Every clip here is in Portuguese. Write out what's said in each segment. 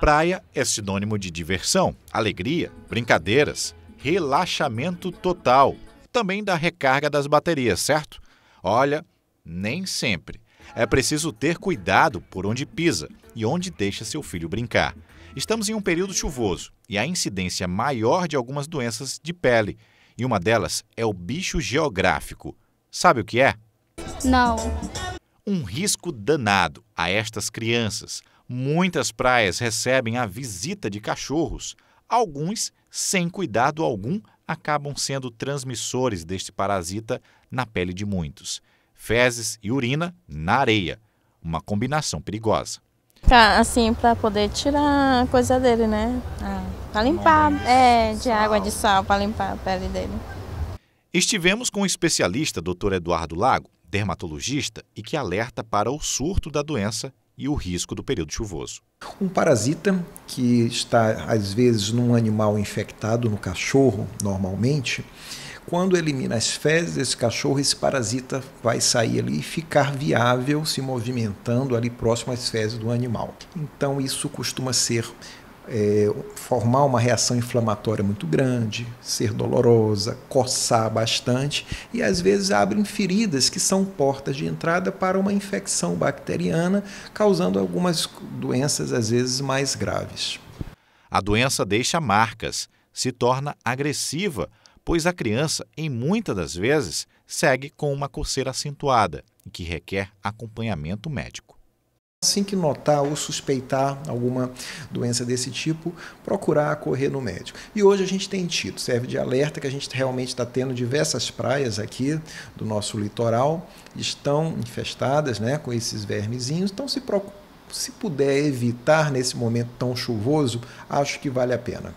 praia é sinônimo de diversão, alegria, brincadeiras, relaxamento total. Também da recarga das baterias, certo? Olha, nem sempre. É preciso ter cuidado por onde pisa e onde deixa seu filho brincar. Estamos em um período chuvoso e a incidência maior de algumas doenças de pele, e uma delas é o bicho geográfico. Sabe o que é? Não. Um risco danado a estas crianças. Muitas praias recebem a visita de cachorros. Alguns, sem cuidado algum, acabam sendo transmissores deste parasita na pele de muitos. Fezes e urina na areia. Uma combinação perigosa. Pra, assim, para poder tirar a coisa dele, né? Ah, para limpar, é, de água de sal para limpar a pele dele. Estivemos com o especialista Dr. Eduardo Lago, dermatologista, e que alerta para o surto da doença e o risco do período chuvoso. Um parasita que está às vezes num animal infectado, no cachorro, normalmente, quando elimina as fezes desse cachorro, esse parasita vai sair ali e ficar viável, se movimentando ali próximo às fezes do animal. Então isso costuma ser é, formar uma reação inflamatória muito grande, ser dolorosa, coçar bastante e às vezes abrem feridas que são portas de entrada para uma infecção bacteriana, causando algumas doenças às vezes mais graves. A doença deixa marcas, se torna agressiva, pois a criança, em muitas das vezes, segue com uma coceira acentuada, que requer acompanhamento médico. Assim que notar ou suspeitar alguma doença desse tipo, procurar correr no médico. E hoje a gente tem tido, serve de alerta que a gente realmente está tendo diversas praias aqui do nosso litoral, estão infestadas né, com esses vermezinhos, então se, se puder evitar nesse momento tão chuvoso, acho que vale a pena.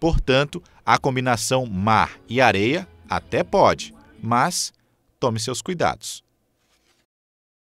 Portanto, a combinação mar e areia até pode, mas tome seus cuidados.